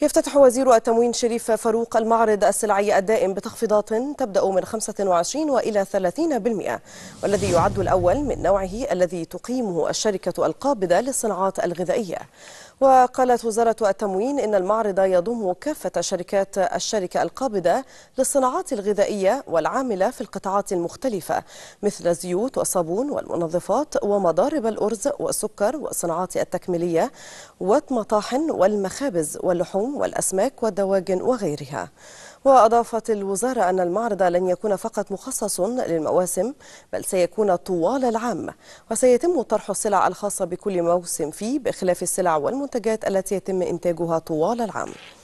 يفتتح وزير التموين شريف فاروق المعرض السلعي الدائم بتخفيضات تبدأ من 25 وإلى 30% والذي يعد الأول من نوعه الذي تقيمه الشركة القابضة للصناعات الغذائية وقالت وزارة التموين إن المعرض يضم كافة شركات الشركة القابضة للصناعات الغذائية والعاملة في القطاعات المختلفة مثل الزيوت والصابون والمنظفات ومضارب الأرز والسكر والصناعات التكميلية والمطاحن والمخابز واللحوم اللحوم والأسماك والدواجن وغيرها وأضافت الوزارة أن المعرض لن يكون فقط مخصص للمواسم بل سيكون طوال العام وسيتم طرح السلع الخاصة بكل موسم فيه بخلاف السلع والمنتجات التي يتم إنتاجها طوال العام